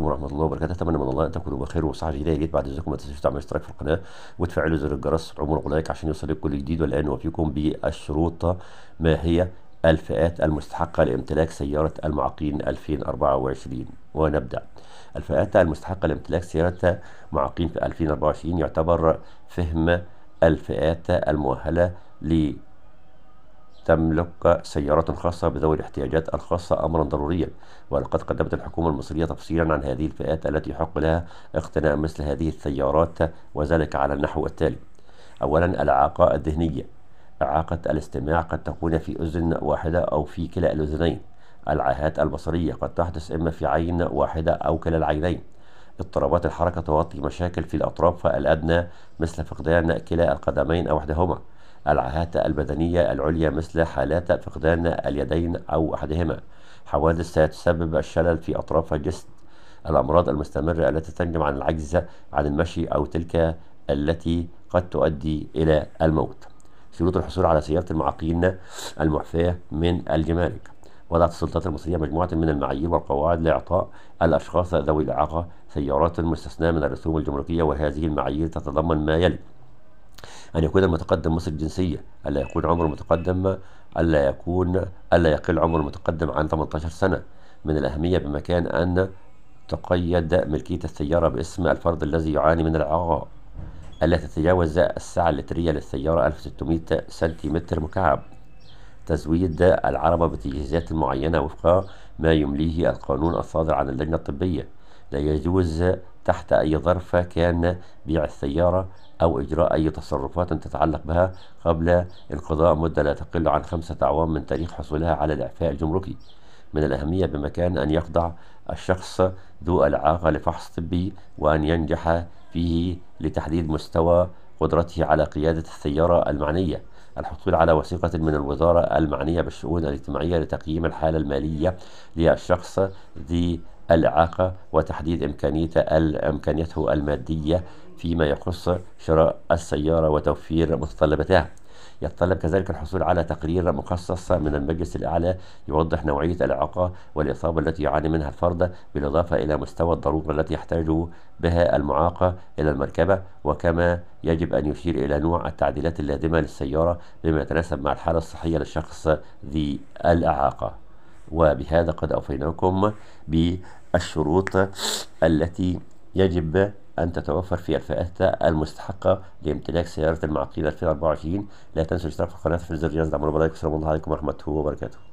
عليكم ورحمه الله وبركاته اتمنى من الله ان تكونوا بخير وصحه جديده يا ريت بعد اذنكم ما تنسوش تعملوا اشتراك في القناه وتفعلوا زر الجرس وتعملوا لايك عشان يوصلك كل جديد والان وفيكم بالشروط ما هي الفئات المستحقة لامتلاك سيارة المعاقين 2024 ونبدأ الفئات المستحقة لامتلاك سيارة معاقين في 2024 يعتبر فهم الفئات المؤهلة تملك سيارات خاصة بذوي الاحتياجات الخاصة أمرا ضروريا ولقد قدمت الحكومة المصرية تفصيلا عن هذه الفئات التي يحق لها اقتناء مثل هذه السيارات وذلك على النحو التالي أولا الإعاقة الذهنية إعاقة الاستماع قد تكون في أذن واحدة أو في كلا الأذنين العاهات البصرية قد تحدث إما في عين واحدة أو كلا العينين اضطرابات الحركة تغطي مشاكل في الأطراف الأدنى مثل فقدان كلا القدمين أو إحداهما العاهات البدنية العليا مثل حالات فقدان اليدين أو أحدهما حوادث ستسبب الشلل في أطراف الجسد الأمراض المستمرة التي تنجم عن العجز عن المشي أو تلك التي قد تؤدي إلى الموت شروط الحصول على سيارة المعاقين المعفية من الجمارك وضعت السلطات المصرية مجموعة من المعايير والقواعد لإعطاء الأشخاص ذوي الإعاقة سيارات مستثناة من الرسوم الجمركية وهذه المعايير تتضمن ما يلي أن يكون المتقدم مصر الجنسية ألا يكون عمر المتقدم ألا يكون ألا يقل عمر المتقدم عن 18 سنة من الأهمية بمكان أن تقيد ملكية السيارة باسم الفرد الذي يعاني من الإعاقة ألا تتجاوز السعة اللترية للسيارة 1600 سنتيمتر مكعب تزويد العربة بتجهيزات معينة وفق ما يمليه القانون الصادر عن اللجنة الطبية لا يجوز تحت أي ظرف كان بيع السيارة أو إجراء أي تصرفات تتعلق بها قبل انقضاء مدة لا تقل عن خمسة أعوام من تاريخ حصولها على الإعفاء الجمركي من الأهمية بمكان أن يخضع الشخص ذو الإعاقة لفحص طبي وأن ينجح فيه لتحديد مستوى قدرته على قيادة السيارة المعنية الحصول على وثيقة من الوزارة المعنية بالشؤون الاجتماعية لتقييم الحالة المالية للشخص ذي الإعاقة وتحديد إمكانيته إمكانيته المادية فيما يخص شراء السيارة وتوفير متطلباتها يتطلب كذلك الحصول على تقرير مخصص من المجلس الأعلى يوضح نوعية الإعاقة والإصابة التي يعاني منها الفرد بالإضافة إلى مستوى الضرورة التي يحتاج بها المعاقة إلى المركبة وكما يجب أن يشير إلى نوع التعديلات اللازمة للسيارة بما يتناسب مع الحالة الصحية للشخص ذي الإعاقة وبهذا قد أوفيناكم بالشروط التي يجب أن تتوفر في الفئات المستحقة لامتلاك سيارة المعقلة 2024 لا تنسوا الاشتراك في القناة في الزر الجرس عمرو بلايك والسلام عليكم ورحمة الله وبركاته